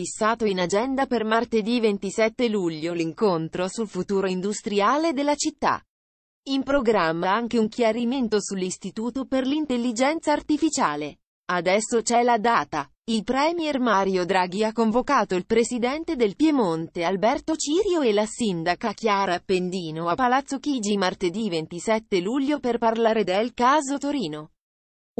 fissato in agenda per martedì 27 luglio l'incontro sul futuro industriale della città. In programma anche un chiarimento sull'Istituto per l'intelligenza artificiale. Adesso c'è la data. Il Premier Mario Draghi ha convocato il Presidente del Piemonte Alberto Cirio e la Sindaca Chiara Appendino a Palazzo Chigi martedì 27 luglio per parlare del caso Torino.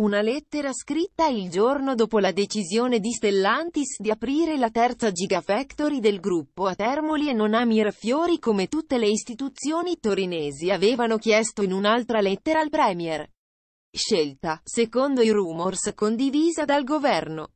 Una lettera scritta il giorno dopo la decisione di Stellantis di aprire la terza Gigafactory del gruppo a Termoli e non a Mirafiori come tutte le istituzioni torinesi avevano chiesto in un'altra lettera al Premier. Scelta, secondo i rumors condivisa dal governo.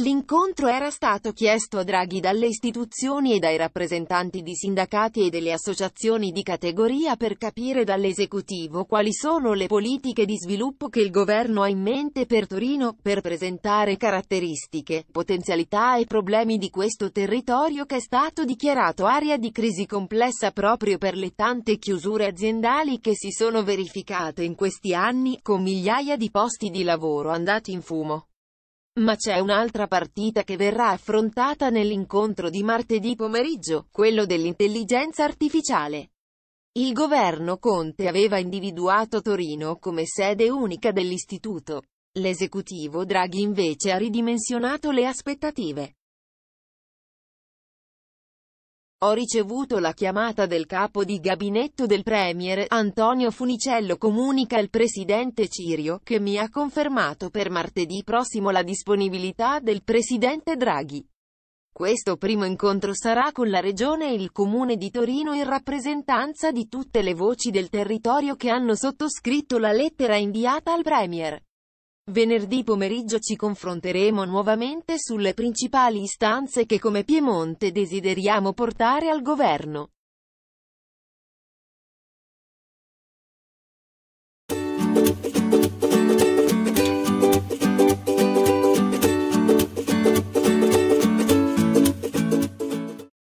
L'incontro era stato chiesto a Draghi dalle istituzioni e dai rappresentanti di sindacati e delle associazioni di categoria per capire dall'esecutivo quali sono le politiche di sviluppo che il governo ha in mente per Torino, per presentare caratteristiche, potenzialità e problemi di questo territorio che è stato dichiarato area di crisi complessa proprio per le tante chiusure aziendali che si sono verificate in questi anni, con migliaia di posti di lavoro andati in fumo. Ma c'è un'altra partita che verrà affrontata nell'incontro di martedì pomeriggio, quello dell'intelligenza artificiale. Il governo Conte aveva individuato Torino come sede unica dell'istituto. L'esecutivo Draghi invece ha ridimensionato le aspettative. Ho ricevuto la chiamata del capo di gabinetto del Premier, Antonio Funicello comunica il presidente Cirio, che mi ha confermato per martedì prossimo la disponibilità del presidente Draghi. Questo primo incontro sarà con la Regione e il Comune di Torino in rappresentanza di tutte le voci del territorio che hanno sottoscritto la lettera inviata al Premier. Venerdì pomeriggio ci confronteremo nuovamente sulle principali istanze che come Piemonte desideriamo portare al governo.